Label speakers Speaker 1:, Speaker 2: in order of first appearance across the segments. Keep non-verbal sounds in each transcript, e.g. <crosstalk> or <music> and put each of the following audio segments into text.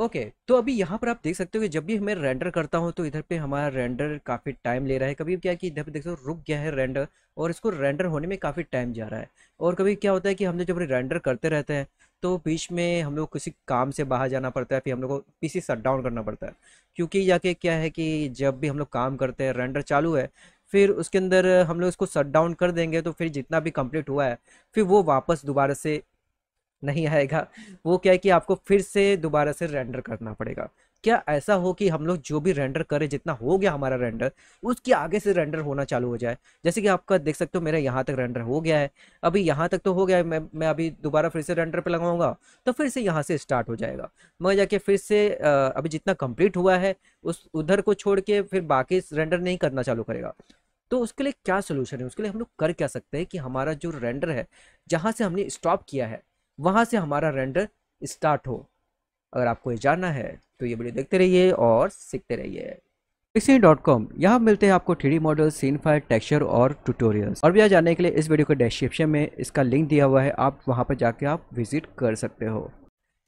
Speaker 1: Okay okay, तो अभी यहाँ पर आप देख सकते हो कि जब भी मैं रेंडर करता हूँ तो इधर पे हमारा रेंडर काफ़ी टाइम ले रहा है कभी क्या कि इधर पे देख सकते हो रुक गया है रेंडर और इसको रेंडर होने में काफ़ी टाइम जा रहा है और कभी क्या होता है कि हमने जब रेंडर करते रहते हैं तो बीच में हम लोग किसी काम से बाहर जाना पड़ता है फिर हम लोग को पी सी डाउन करना पड़ता है क्योंकि जाके क्या है कि जब भी हम लोग काम करते हैं रेंडर चालू है फिर उसके अंदर हम लोग इसको शट डाउन कर देंगे तो फिर जितना भी कम्प्लीट हुआ है फिर वो वापस दोबारा से नहीं आएगा वो क्या है कि आपको फिर से दोबारा से रेंडर करना पड़ेगा क्या ऐसा हो कि हम लोग जो भी रेंडर करें जितना हो गया हमारा रेंडर उसके आगे से रेंडर होना चालू हो जाए जैसे कि आपका देख सकते हो मेरा यहाँ तक रेंडर हो गया है अभी यहाँ तक तो हो गया है मैं मैं अभी दोबारा फिर से रेंडर पे लगाऊंगा तो फिर से यहाँ से स्टार्ट हो जाएगा मगर जाके फिर से अभी जितना कंप्लीट हुआ है उस उधर को छोड़ के फिर बाकी रेंडर नहीं करना चालू करेगा तो उसके लिए क्या सोल्यूशन है उसके लिए हम लोग कर क्या सकते हैं कि हमारा जो रेंडर है जहाँ से हमने स्टॉप किया है वहाँ से हमारा रेंडर स्टार्ट हो अगर आपको ये जानना है तो ये वीडियो देखते रहिए और सीखते रहिए पिक्सी डॉट कॉम यहाँ मिलते हैं आपको three model scene file texture और ट्यूटोरियल्स और भी जानने के लिए इस वीडियो के डिस्क्रिप्शन में इसका लिंक दिया हुआ है आप वहाँ पर जाके आप विजिट कर सकते हो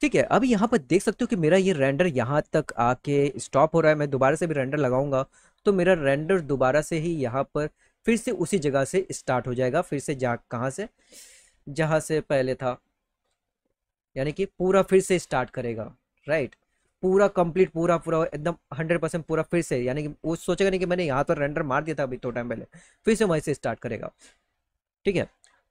Speaker 1: ठीक है अभी यहाँ पर देख सकते हो कि मेरा ये रेंडर यहाँ तक आके स्टॉप हो रहा है मैं दोबारा से भी रेंडर लगाऊंगा तो मेरा रेंडर दोबारा से ही यहाँ पर फिर से उसी जगह से स्टार्ट हो जाएगा फिर से जा कहाँ से जहाँ से पहले था यानी कि पूरा फिर से स्टार्ट करेगा राइट पूरा कंप्लीट पूरा पूरा एकदम हंड्रेड परसेंट पूरा फिर से यानी कि वो सोचेगा नहीं कि मैंने यहाँ पर तो रेंडर मार दिया था अभी थोड़ा टाइम पहले फिर से वहीं से स्टार्ट करेगा ठीक है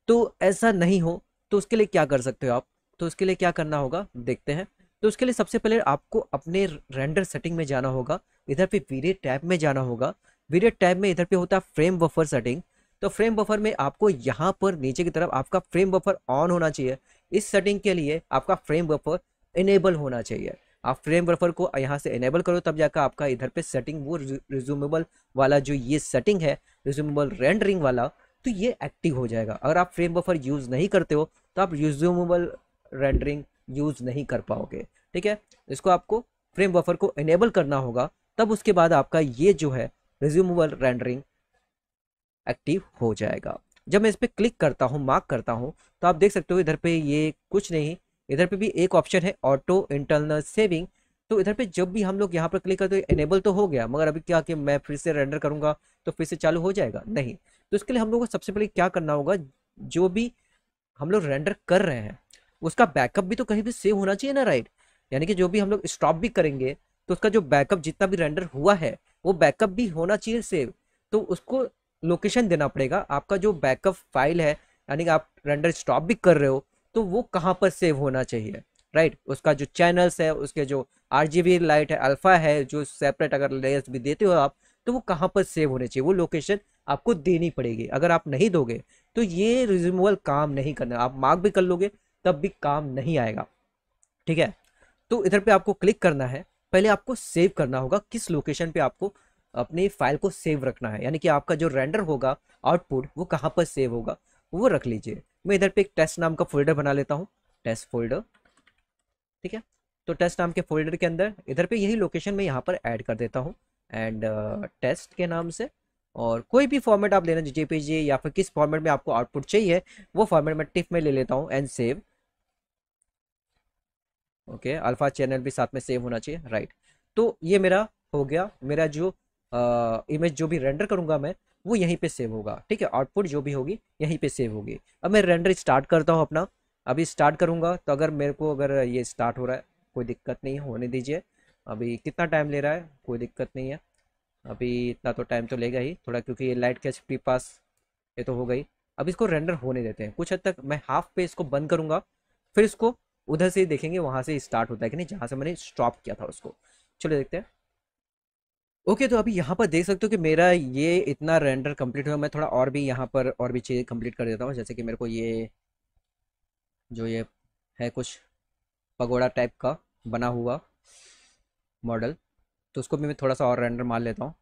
Speaker 1: तो ऐसा नहीं हो तो उसके लिए क्या कर सकते हो आप तो उसके लिए क्या करना होगा देखते हैं तो उसके लिए सबसे पहले आपको अपने रेंडर सेटिंग में जाना होगा इधर पे वीरे टैब में जाना होगा वीरे टैब में इधर पे होता है फ्रेम बफर सेटिंग तो फ्रेम बफर में आपको यहाँ पर नीचे की तरफ आपका फ्रेम बफर ऑन होना चाहिए इस सेटिंग के लिए आपका फ्रेम बफर इनेबल होना चाहिए आप फ्रेम बफर को यहाँ से इनेबल करो तब जाकर आपका इधर पे सेटिंग वो रिज्यूमेबल वाला जो ये सेटिंग है रिज्यूमेबल रेंडरिंग वाला तो ये एक्टिव हो जाएगा अगर आप फ्रेम बफर यूज़ नहीं करते हो तो आप रिज्यूमेबल रेंडरिंग यूज़ नहीं कर पाओगे ठीक है इसको आपको फ्रेम बफर को इनेबल करना होगा तब उसके बाद आपका ये जो है रिज्यूमेबल रेंडरिंग एक्टिव हो जाएगा जब मैं इस पर क्लिक करता हूँ मार्क करता हूँ तो आप देख सकते हो इधर पे ये कुछ नहीं इधर पे भी एक ऑप्शन है ऑटो इंटरनल सेविंग तो इधर पे जब भी हम लोग यहाँ पर क्लिक करते हैं इनेबल तो हो गया मगर अभी क्या कि मैं फिर से रेंडर करूँगा तो फिर से चालू हो जाएगा नहीं तो इसके लिए हम लोग को सबसे पहले क्या करना होगा जो भी हम लोग रेंडर कर रहे हैं उसका बैकअप भी तो कहीं भी सेव होना चाहिए ना राइट यानी कि जो भी हम लोग स्टॉप भी करेंगे तो उसका जो बैकअप जितना भी रेंडर हुआ है वो बैकअप भी होना चाहिए सेव तो उसको लोकेशन देना पड़ेगा आपका जो बैकअप फाइल है यानी आप रेंडर स्टॉप भी कर रहे हो तो वो कहाँ पर सेव होना चाहिए राइट उसका जो चैनल्स है उसके जो आर लाइट है अल्फ़ा है जो सेपरेट अगर लेयर्स भी देते हो आप तो वो कहाँ पर सेव होने चाहिए वो लोकेशन आपको देनी पड़ेगी अगर आप नहीं दोगे तो ये रिज्यूमेबल काम नहीं करना आप मार्क भी कर लोगे तब भी काम नहीं आएगा ठीक है तो इधर पे आपको क्लिक करना है पहले आपको सेव करना होगा किस लोकेशन पे आपको अपनी फाइल को सेव रखना है यानी कि आपका जो रेंडर होगा आउटपुट वो कहाँ पर सेव होगा वो रख लीजिए मैं इधर पे एक टेस्ट नाम का फोल्डर बना लेता हूँ टेस्ट फोल्डर ठीक है तो टेस्ट नाम के फोल्डर के अंदर इधर पे यही लोकेशन मैं यहाँ पर ऐड कर देता हूँ एंड टेस्ट uh, के नाम से और कोई भी फॉर्मेट आप लेना पी या फिर किस फॉर्मेट में आपको आउटपुट चाहिए वो फॉर्मेट मैं टिप में ले लेता हूँ and save okay alpha channel भी साथ में सेव होना चाहिए राइट right. तो ये मेरा हो गया मेरा जो इमेज जो भी रेंडर करूँगा मैं वो यहीं पे सेव होगा ठीक है आउटपुट जो भी होगी यहीं पे सेव होगी अब मैं रेंडर स्टार्ट करता हूँ अपना अभी स्टार्ट करूँगा तो अगर मेरे को अगर ये स्टार्ट हो रहा है कोई दिक्कत नहीं होने दीजिए अभी कितना टाइम ले रहा है कोई दिक्कत नहीं है अभी इतना तो टाइम तो लेगा ही थोड़ा क्योंकि ये लाइट कैच प्री पास ये तो हो गई अब इसको रेंडर होने देते हैं कुछ हद तक मैं हाफ पे इसको बंद करूँगा फिर इसको उधर से देखेंगे वहाँ से स्टार्ट होता है कि नहीं जहाँ से मैंने स्टॉप किया था उसको चलो देखते हैं ओके okay, तो अभी यहाँ पर देख सकते हो कि मेरा ये इतना रेंडर कंप्लीट हुआ मैं थोड़ा और भी यहाँ पर और भी चीज़ें कंप्लीट कर देता हूँ जैसे कि मेरे को ये जो ये है कुछ पगोड़ा टाइप का बना हुआ मॉडल तो उसको भी मैं थोड़ा सा और रेंडर मार लेता हूँ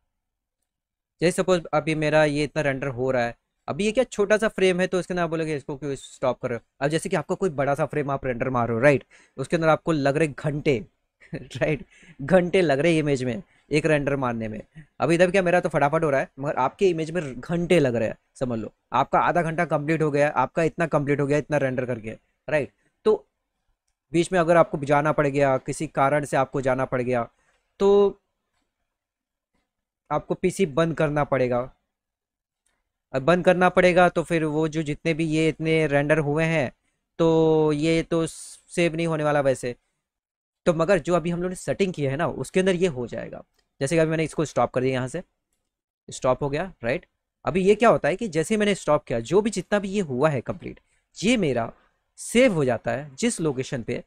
Speaker 1: जैसे सपोज अभी मेरा ये इतना रेंडर हो रहा है अभी ये क्या छोटा सा फ्रेम है तो इसके अंदर आप बोलोगे इसको क्यों स्टॉप कर रहे हो अब जैसे कि आपका कोई बड़ा सा फ्रेम आप रेंडर मार रहे हो राइट उसके अंदर आपको लग रहे घंटे राइट <laughs> घंटे लग रहे इमेज में एक रेंडर मारने में अभी तब क्या मेरा तो फटाफट हो रहा है मगर आपके इमेज में घंटे लग रहे हैं समझ लो आपका आधा घंटा कंप्लीट हो गया आपका इतना कंप्लीट हो गया इतना रेंडर करके राइट तो बीच में अगर आपको जाना पड़ गया किसी कारण से आपको जाना पड़ गया तो आपको पीसी बंद करना पड़ेगा अब बंद करना पड़ेगा तो फिर वो जो जितने भी ये इतने रेंडर हुए हैं तो ये तो सेव नहीं होने वाला वैसे तो मगर जो अभी हम लोग ने सेटिंग किया है ना उसके अंदर ये हो जाएगा जैसे कि अभी मैंने इसको स्टॉप कर दिया यहाँ से स्टॉप हो गया राइट अभी ये क्या होता है कि जैसे मैंने स्टॉप किया जो भी जितना भी ये हुआ है कंप्लीट ये मेरा सेव हो जाता है जिस लोकेशन पे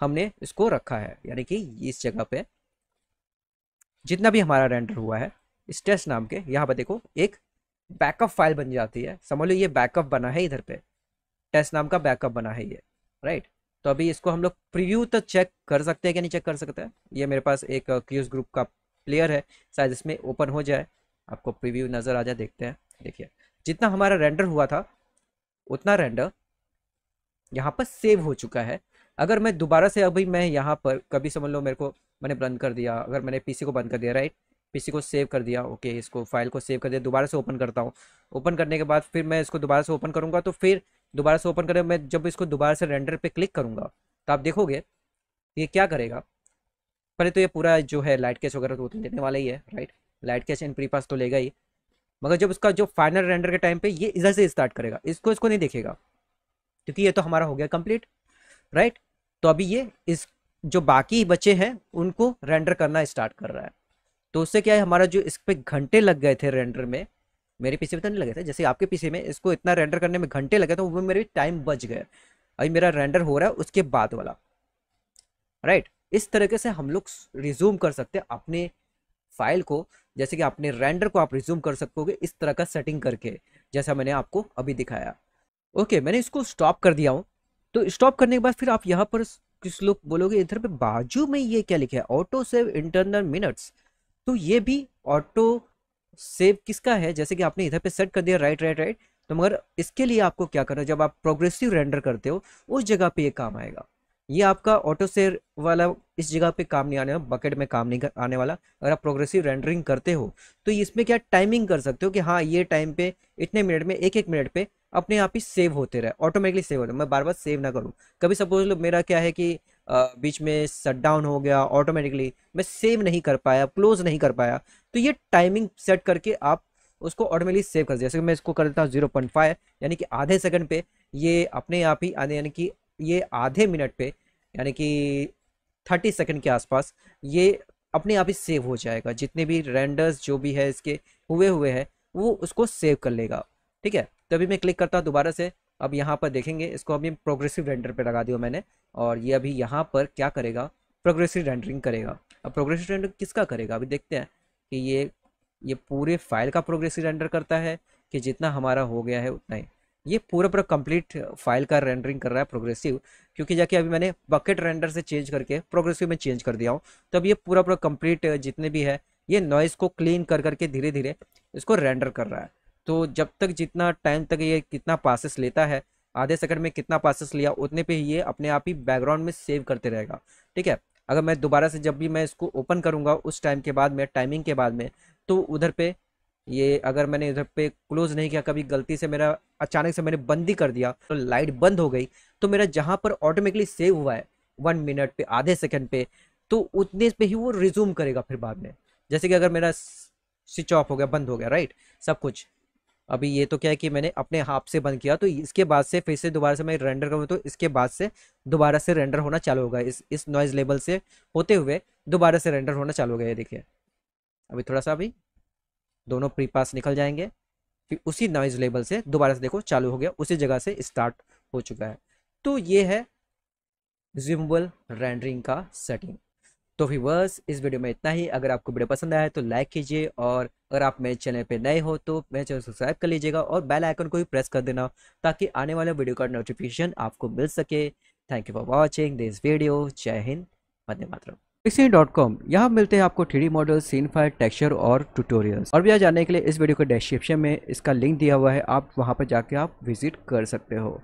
Speaker 1: हमने इसको रखा है यानी कि इस जगह पे जितना भी हमारा रेंडर हुआ है इस टेस्ट नाम के यहाँ पर देखो एक बैकअप फाइल बन जाती है समझ लो ये बैकअप बना है इधर पे टेस्ट नाम का बैकअप बना है ये राइट तो अभी इसको हम लोग प्रीव्यू तो चेक कर सकते हैं कि नहीं चेक कर सकते हैं ये मेरे पास एक क्यूज uh, ग्रुप का प्लेयर है शायद इसमें ओपन हो जाए आपको प्रीव्यू नज़र आ जाए देखते हैं देखिए जितना हमारा रेंडर हुआ था उतना रेंडर यहाँ पर सेव हो चुका है अगर मैं दोबारा से अभी मैं यहाँ पर कभी समझ लो मेरे को मैंने बंद कर दिया अगर मैंने पीसी को बंद कर दिया राइट पीसी को सेव कर दिया ओके इसको फाइल को सेव कर दिया दोबारा से ओपन करता हूँ ओपन करने के बाद फिर मैं इसको दोबारा से ओपन करूँगा तो फिर दोबारा से ओपन करें मैं जब इसको दोबारा से रेंडर पे क्लिक करूँगा तो आप देखोगे ये क्या करेगा पहले तो ये पूरा जो है लाइट कैच वगैरह तो, तो देने वाला ही है right light cache in prepass तो लेगा ही मगर जब उसका जो फाइनल रेंडर के टाइम पे ये इधर से स्टार्ट करेगा इसको इसको नहीं देखेगा क्योंकि ये तो हमारा हो गया कंप्लीट राइट तो अभी ये इस जो बाकी बच्चे हैं उनको रेंडर करना स्टार्ट कर रहा है तो उससे क्या है हमारा जो इस पर घंटे लग गए थे रेंडर में मेरे पीछे तो नहीं लगे थे जैसे आपके पीछे में इसको इतना रेंडर करने में घंटे लगे थे तो वो मेरे टाइम बच गए अभी मेरा रेंडर हो रहा है उसके बाद वाला राइट इस तरीके से हम लोग रिज्यूम कर सकते हैं अपने फाइल को जैसे कि अपने रेंडर को आप रिज्यूम कर सकोगे इस तरह का सेटिंग करके जैसा मैंने आपको अभी दिखाया ओके मैंने इसको स्टॉप कर दिया हूँ तो स्टॉप करने के बाद फिर आप यहाँ पर कुछ लोग बोलोगे इधर पे बाजू में ये क्या लिखा है ऑटो सेव इंटरनल मिनट्स तो ये भी ऑटो सेव किसका है जैसे कि आपने इधर पे सेट कर दिया राइट राइट राइट तो मगर इसके लिए आपको क्या करना है जब आप प्रोग्रेसिव रेंडर करते हो उस जगह पे ये काम आएगा ये आपका ऑटो सेयर वाला इस जगह पे काम नहीं आने वाला बकेट में काम नहीं आने वाला अगर आप प्रोग्रेसिव रेंडरिंग करते हो तो इसमें क्या टाइमिंग कर सकते हो कि हाँ ये टाइम पे इतने मिनट में एक एक मिनट पे अपने आप ही सेव होते रहे ऑटोमेटिकली सेव होते मैं बार बार सेव ना करूँ कभी सपोज लो मेरा क्या है कि बीच में शट डाउन हो गया ऑटोमेटिकली मैं सेव नहीं कर पाया क्लोज नहीं कर पाया तो ये टाइमिंग सेट करके आप उसको ऑटोमेटिकली सेव कर जैसे मैं इसको कर देता हूँ जीरो पॉइंट फाइव यानी कि आधे सेकंड पे ये अपने आप ही यानी कि ये आधे मिनट पे यानी कि थर्टी सेकंड के आसपास ये अपने आप ही सेव हो जाएगा जितने भी रेंडर्स जो भी है इसके हुए हुए हैं वो उसको सेव कर लेगा ठीक है तो अभी मैं क्लिक करता हूँ दोबारा से अब यहाँ पर देखेंगे इसको अभी प्रोग्रेसिव रेंडर पे लगा दिया मैंने और ये अभी यहाँ पर क्या करेगा प्रोग्रेसिव रेंडरिंग करेगा अब प्रोग्रेसिव रेंडर किसका करेगा अभी देखते हैं कि ये ये पूरे फाइल का प्रोग्रेसिव रेंडर करता है कि जितना हमारा हो गया है उतना ही ये पूरा पूरा कंप्लीट फाइल का रेंडरिंग कर रहा है प्रोग्रेसिव क्योंकि जाके अभी मैंने बकेट रेंडर से चेंज करके प्रोग्रेसिव में चेंज कर दिया हूँ तो अब ये पूरा पूरा कंप्लीट जितने भी है ये नॉइज़ को क्लीन कर करके धीरे धीरे इसको रेंडर कर रहा है तो जब तक जितना टाइम तक ये कितना पासिस लेता है आधे सेकंड में कितना पासिस लिया उतने पे ही ये अपने आप ही बैकग्राउंड में सेव करते रहेगा ठीक है अगर मैं दोबारा से जब भी मैं इसको ओपन करूँगा उस टाइम के बाद में टाइमिंग के बाद में तो उधर पे ये अगर मैंने इधर पे क्लोज नहीं किया कभी गलती से मेरा अचानक से मैंने बंद ही कर दिया तो लाइट बंद हो गई तो मेरा जहाँ पर ऑटोमेटिकली सेव हुआ है वन मिनट पे आधे सेकंड पे तो उतने पे ही वो रिज्यूम करेगा फिर बाद में जैसे कि अगर मेरा स्विच ऑफ हो गया बंद हो गया राइट सब कुछ अभी ये तो क्या है कि मैंने अपने हाथ से बंद किया तो इसके बाद से फिर से दोबारा से मैं रेंडर करूँ तो इसके बाद से दोबारा से रेंडर होना चालू होगा इस इस नॉइज लेवल से होते हुए दोबारा से रेंडर होना चालू हो गया ये देखिए अभी थोड़ा सा अभी दोनों प्री पास निकल जाएंगे फिर उसी नॉइज लेवल से दोबारा से देखो चालू हो गया उसी जगह से स्टार्ट हो चुका है तो ये है रिज्यूमेबल रेंडरिंग का सेटिंग तो बस इस वीडियो में इतना ही अगर आपको वीडियो पसंद आया तो लाइक कीजिए और अगर आप मेरे चैनल पे नए हो तो मेरे चैनल सब्सक्राइब कर लीजिएगा और बेल आइकन को भी प्रेस कर देना ताकि आने वाले वीडियो का नोटिफिकेशन आपको मिल सके thank you for watching this video जय हिंद वंदे मातरम डॉट कॉम यहाँ मिलते हैं आपको three D model scene fire texture और ट्यूटोरियल्स और भी जाने के लिए इस वीडियो के डिस्क्रिप्शन में इसका लिंक दिया हुआ है आप वहाँ पर जाके आप विजिट कर सकते हो